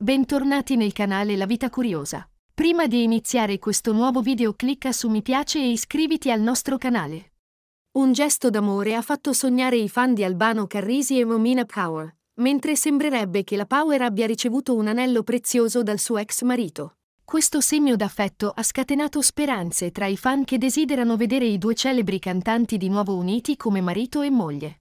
Bentornati nel canale La Vita Curiosa. Prima di iniziare questo nuovo video clicca su mi piace e iscriviti al nostro canale. Un gesto d'amore ha fatto sognare i fan di Albano Carrisi e Momina Power, mentre sembrerebbe che la Power abbia ricevuto un anello prezioso dal suo ex marito. Questo segno d'affetto ha scatenato speranze tra i fan che desiderano vedere i due celebri cantanti di nuovo uniti come marito e moglie.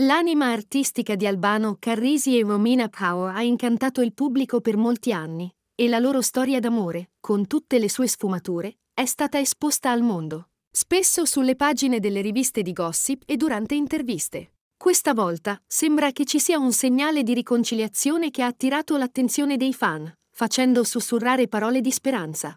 L'anima artistica di Albano, Carrisi e Momina Power ha incantato il pubblico per molti anni, e la loro storia d'amore, con tutte le sue sfumature, è stata esposta al mondo, spesso sulle pagine delle riviste di gossip e durante interviste. Questa volta sembra che ci sia un segnale di riconciliazione che ha attirato l'attenzione dei fan, facendo sussurrare parole di speranza.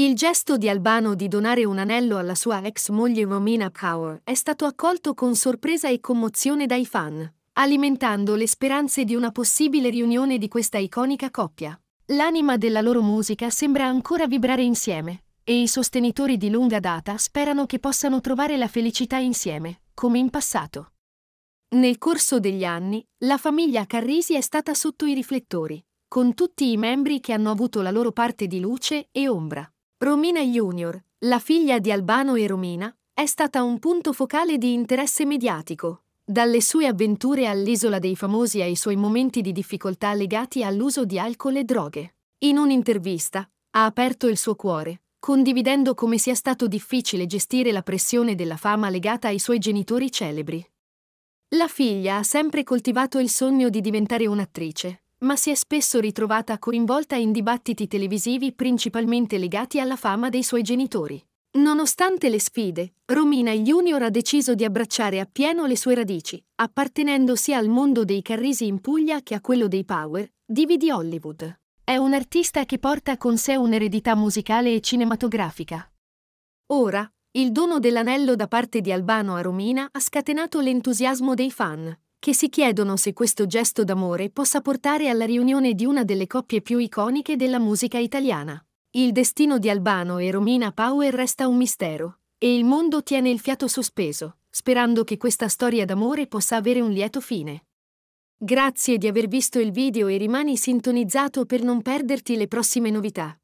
Il gesto di Albano di donare un anello alla sua ex moglie Romina Power è stato accolto con sorpresa e commozione dai fan, alimentando le speranze di una possibile riunione di questa iconica coppia. L'anima della loro musica sembra ancora vibrare insieme, e i sostenitori di lunga data sperano che possano trovare la felicità insieme, come in passato. Nel corso degli anni, la famiglia Carrisi è stata sotto i riflettori, con tutti i membri che hanno avuto la loro parte di luce e ombra. Romina Junior, la figlia di Albano e Romina, è stata un punto focale di interesse mediatico, dalle sue avventure all'isola dei famosi ai suoi momenti di difficoltà legati all'uso di alcol e droghe. In un'intervista, ha aperto il suo cuore, condividendo come sia stato difficile gestire la pressione della fama legata ai suoi genitori celebri. La figlia ha sempre coltivato il sogno di diventare un'attrice, ma si è spesso ritrovata coinvolta in dibattiti televisivi principalmente legati alla fama dei suoi genitori. Nonostante le sfide, Romina Junior ha deciso di abbracciare appieno le sue radici, appartenendo sia al mondo dei carrisi in Puglia che a quello dei Power, divi di Hollywood. È un'artista che porta con sé un'eredità musicale e cinematografica. Ora, il dono dell'anello da parte di Albano a Romina ha scatenato l'entusiasmo dei fan, che si chiedono se questo gesto d'amore possa portare alla riunione di una delle coppie più iconiche della musica italiana. Il destino di Albano e Romina Power resta un mistero, e il mondo tiene il fiato sospeso, sperando che questa storia d'amore possa avere un lieto fine. Grazie di aver visto il video e rimani sintonizzato per non perderti le prossime novità.